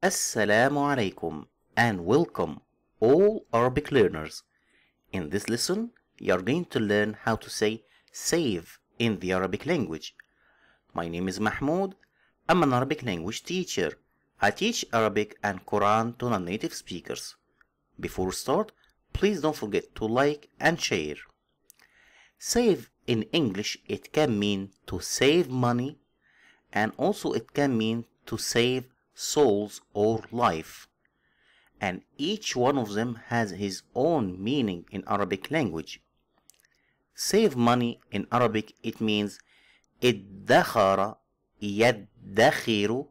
Assalamu alaikum and welcome all Arabic learners. In this lesson, you are going to learn how to say save in the Arabic language. My name is Mahmoud. I'm an Arabic language teacher. I teach Arabic and Quran to non-native speakers. Before we start, please don't forget to like and share. Save in English, it can mean to save money and also it can mean to save souls, or life. And each one of them has his own meaning in Arabic language. Save money in Arabic, it means ادخر يدخر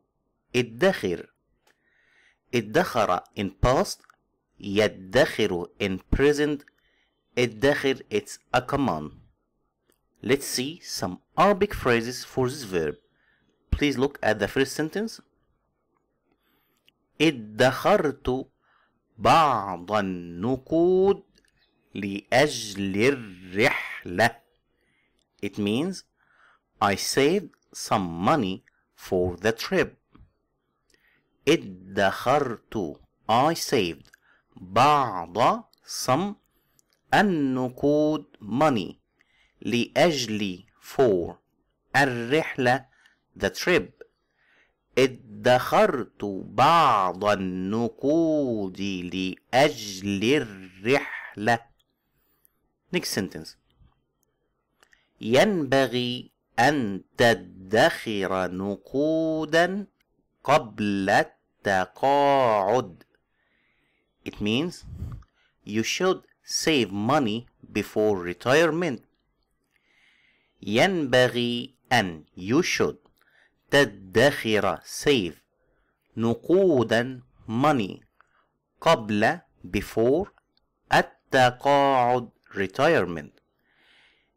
ادخر ادخر in past يدخر in present ادخر it's a command let's see some Arabic phrases for this verb please look at the first sentence ادخرت بعض النقود لأجل الرحلة. It means I saved some money for the trip. ادخرت I saved بعض some النقود money لأجل for الرحلة the trip ادخرت بعض النقود لأجل الرحلة next sentence ينبغي أن تدخر نقودا قبل التقاعد It means you should save money before retirement ينبغي أن you should تدخر save نقودا money قبل before التقاعد retirement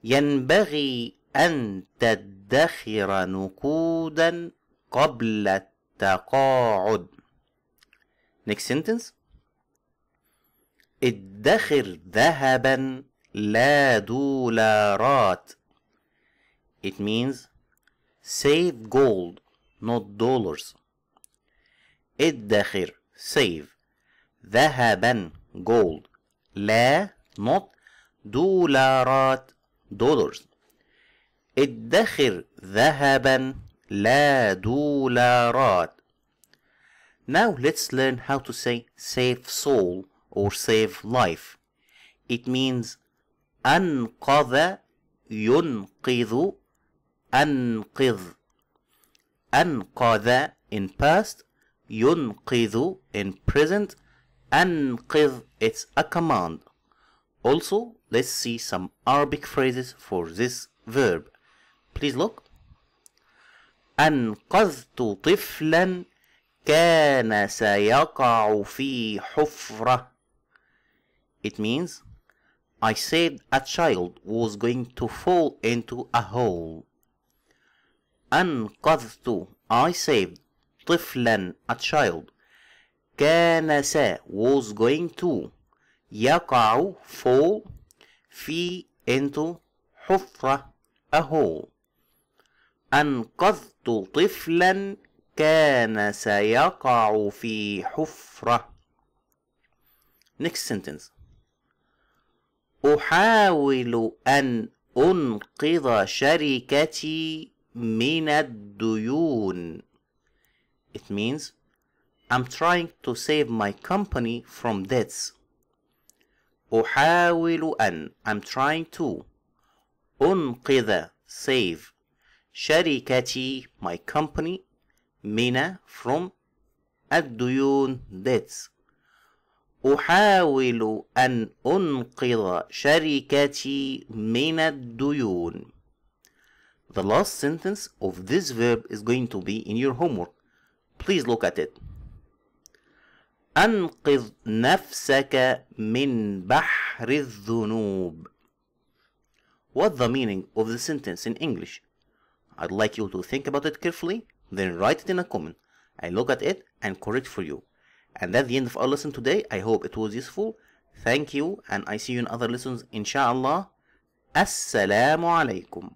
ينبغي أن تدخر نقودا قبل التقاعد next sentence ادخر ذهبا لا دولارات it means save gold not dollars ادخر save ذهبا gold لا not دولارات dollars ادخر ذهبا لا دولارات Now let's learn how to say save soul or save life. It means أنقذ ينقذ أنقذ أنقذ in past ينقذ in present أنقذ it's a command also let's see some Arabic phrases for this verb please look أنقذت طفلا كان سيقع في حفرة It means I saved a child was going to fall into a hole أنقذت I saved طفلا a child كان سا was going to يقع fall في into حفرة a hole أنقذت طفلا كان سيقع في حفرة next sentence أحاول أن أنقذ شركتي من الديون It means I'm trying to save my company from debts أحاول أن I'm trying to أنقذ save شركتي my company من from الديون debts أحاول أن أنقذ شركتي من الديون the last sentence of this verb is going to be in your homework. Please look at it. أنقذ نفسك من بحر الذنوب. What's the meaning of the sentence in English? I'd like you to think about it carefully, then write it in a comment. I look at it and correct for you. And that's the end of our lesson today. I hope it was useful. Thank you and I see you in other lessons inshallah. Assalamu alaikum.